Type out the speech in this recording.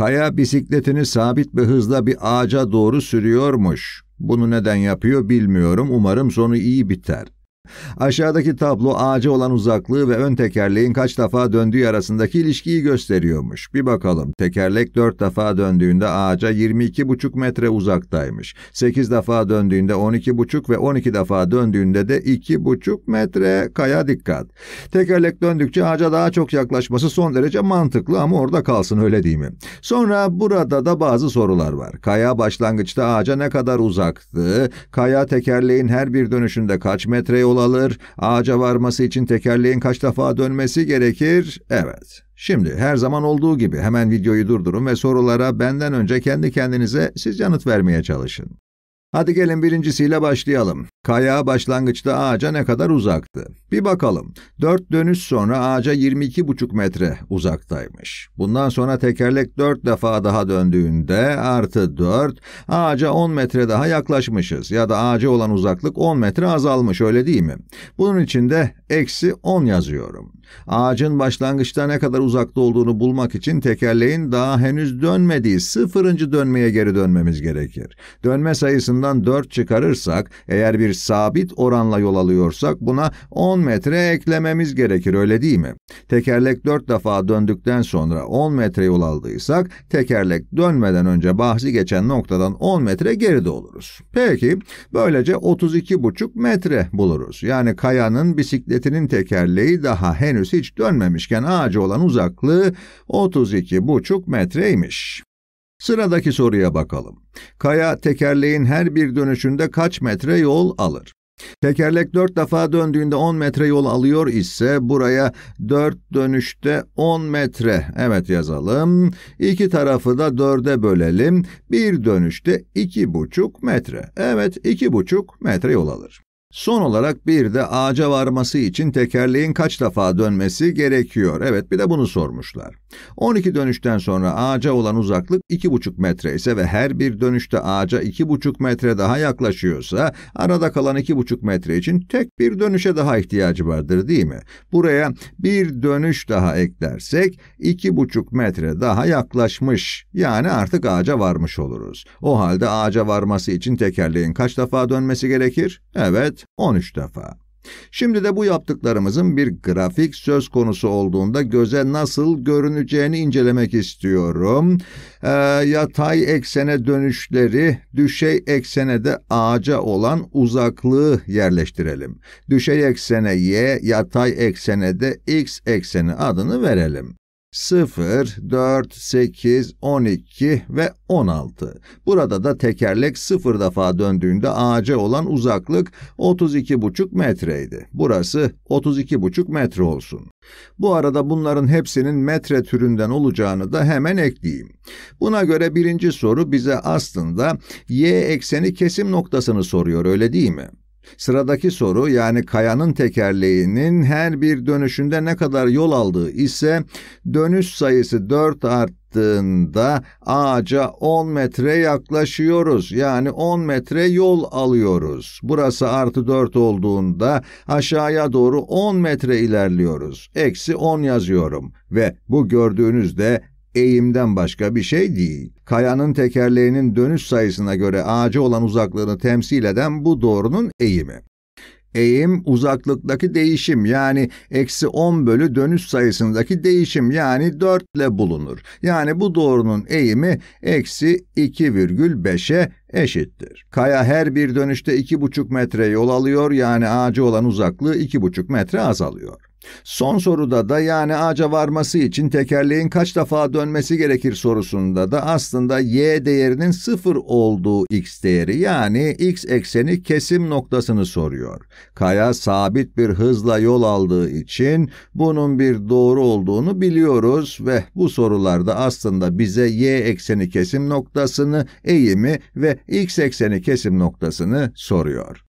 Kaya bisikletini sabit bir hızla bir ağaca doğru sürüyormuş. Bunu neden yapıyor bilmiyorum. Umarım sonu iyi biter. Aşağıdaki tablo ağaca olan uzaklığı ve ön tekerleğin kaç defa döndüğü arasındaki ilişkiyi gösteriyormuş. Bir bakalım tekerlek 4 defa döndüğünde ağaca 22,5 metre uzaktaymış. 8 defa döndüğünde 12,5 ve 12 defa döndüğünde de 2,5 metre kaya dikkat. Tekerlek döndükçe ağaca daha çok yaklaşması son derece mantıklı ama orada kalsın öyle değil mi? Sonra burada da bazı sorular var. Kaya başlangıçta ağaca ne kadar uzaktı? Kaya tekerleğin her bir dönüşünde kaç metreye yol alır, ağaca varması için tekerleğin kaç defa dönmesi gerekir? Evet. Şimdi her zaman olduğu gibi hemen videoyu durdurun ve sorulara benden önce kendi kendinize siz yanıt vermeye çalışın. Hadi gelin birincisiyle başlayalım. Kaya başlangıçta ağaca ne kadar uzaktı? Bir bakalım. Dört dönüş sonra ağaca 22,5 metre uzaktaymış. Bundan sonra tekerlek dört defa daha döndüğünde artı dört, ağaca 10 metre daha yaklaşmışız. Ya da ağaca olan uzaklık 10 metre azalmış öyle değil mi? Bunun için de eksi 10 yazıyorum. Ağacın başlangıçta ne kadar uzakta olduğunu bulmak için tekerleğin daha henüz dönmediği sıfırıncı dönmeye geri dönmemiz gerekir. Dönme sayısını oranından 4 çıkarırsak, eğer bir sabit oranla yol alıyorsak buna 10 metre eklememiz gerekir öyle değil mi? Tekerlek 4 defa döndükten sonra 10 metre yol aldıysak, tekerlek dönmeden önce bahsi geçen noktadan 10 metre geride oluruz. Peki, böylece 32,5 metre buluruz. Yani kayanın bisikletinin tekerleği daha henüz hiç dönmemişken ağaca olan uzaklığı 32,5 metreymiş. Sıradaki soruya bakalım. Kaya tekerleğin her bir dönüşünde kaç metre yol alır? Tekerlek 4 defa döndüğünde 10 metre yol alıyor ise buraya 4 dönüşte 10 metre. Evet yazalım. İki tarafı da 4'e bölelim. Bir dönüşte 2,5 metre. Evet 2,5 metre yol alır. Son olarak bir de ağaca varması için tekerleğin kaç defa dönmesi gerekiyor? Evet bir de bunu sormuşlar. 12 dönüşten sonra ağaca olan uzaklık 2,5 metre ise ve her bir dönüşte ağaca 2,5 metre daha yaklaşıyorsa arada kalan 2,5 metre için tek bir dönüşe daha ihtiyacı vardır değil mi? Buraya bir dönüş daha eklersek 2,5 metre daha yaklaşmış yani artık ağaca varmış oluruz. O halde ağaca varması için tekerleğin kaç defa dönmesi gerekir? Evet 13 defa. Şimdi de bu yaptıklarımızın bir grafik söz konusu olduğunda göze nasıl görüneceğini incelemek istiyorum. Ee, yatay eksene dönüşleri, düşey eksene de ağaca olan uzaklığı yerleştirelim. Düşey eksene y, yatay eksene de x ekseni adını verelim. 0, 4, 8, 12 ve 16. Burada da tekerlek 0 defa döndüğünde ağaca olan uzaklık 32,5 metreydi. Burası 32,5 metre olsun. Bu arada bunların hepsinin metre türünden olacağını da hemen ekleyeyim. Buna göre birinci soru bize aslında y ekseni kesim noktasını soruyor öyle değil mi? Sıradaki soru yani kayanın tekerleğinin her bir dönüşünde ne kadar yol aldığı ise dönüş sayısı 4 arttığında ağaca 10 metre yaklaşıyoruz. Yani 10 metre yol alıyoruz. Burası artı 4 olduğunda aşağıya doğru 10 metre ilerliyoruz. Eksi 10 yazıyorum ve bu gördüğünüzde eğimden başka bir şey değil. Kayanın tekerleğinin dönüş sayısına göre ağaca olan uzaklığını temsil eden bu doğrunun eğimi. Eğim uzaklıktaki değişim yani eksi 10 bölü dönüş sayısındaki değişim yani 4 ile bulunur. Yani bu doğrunun eğimi eksi 2,5'e eşittir. Kaya her bir dönüşte 2,5 metre yol alıyor yani ağaca olan uzaklığı 2,5 metre azalıyor. Son soruda da yani ağaca varması için tekerleğin kaç defa dönmesi gerekir sorusunda da aslında y değerinin sıfır olduğu x değeri yani x ekseni kesim noktasını soruyor. Kaya sabit bir hızla yol aldığı için bunun bir doğru olduğunu biliyoruz ve bu sorularda aslında bize y ekseni kesim noktasını, eğimi ve ilk 80'i kesim noktasını soruyor.